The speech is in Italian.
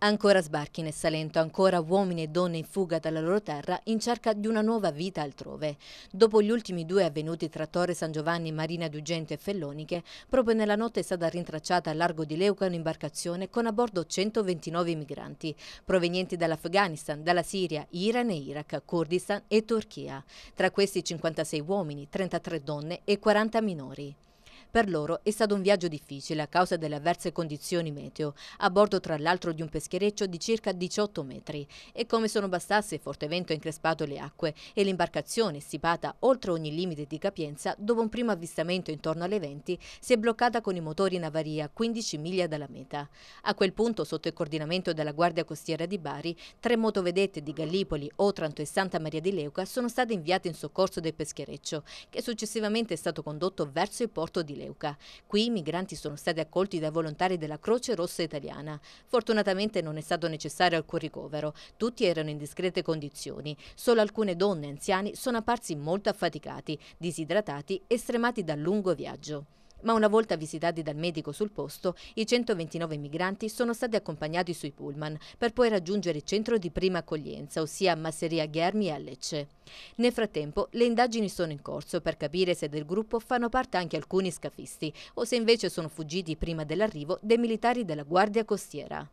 Ancora sbarchi nel Salento, ancora uomini e donne in fuga dalla loro terra in cerca di una nuova vita altrove. Dopo gli ultimi due avvenuti tra Torre San Giovanni, Marina di e Felloniche, proprio nella notte è stata rintracciata al largo di Leuca un'imbarcazione con a bordo 129 migranti, provenienti dall'Afghanistan, dalla Siria, Iran e Iraq, Kurdistan e Turchia. Tra questi 56 uomini, 33 donne e 40 minori. Per loro è stato un viaggio difficile a causa delle avverse condizioni meteo, a bordo tra l'altro di un peschereccio di circa 18 metri. E come se non bastasse, il forte vento ha increspato le acque e l'imbarcazione, stipata oltre ogni limite di capienza, dopo un primo avvistamento intorno alle 20, si è bloccata con i motori in avaria a 15 miglia dalla meta. A quel punto, sotto il coordinamento della Guardia Costiera di Bari, tre motovedette di Gallipoli, Otranto e Santa Maria di Leuca sono state inviate in soccorso del peschereccio, che successivamente è stato condotto verso il porto di Leuca. Qui i migranti sono stati accolti dai volontari della Croce Rossa Italiana. Fortunatamente non è stato necessario alcun ricovero, tutti erano in discrete condizioni, solo alcune donne e anziani sono apparsi molto affaticati, disidratati e stremati dal lungo viaggio. Ma una volta visitati dal medico sul posto, i 129 migranti sono stati accompagnati sui pullman per poi raggiungere il centro di prima accoglienza, ossia Masseria Ghermi a Lecce. Nel frattempo, le indagini sono in corso per capire se del gruppo fanno parte anche alcuni scafisti o se invece sono fuggiti prima dell'arrivo dei militari della Guardia Costiera.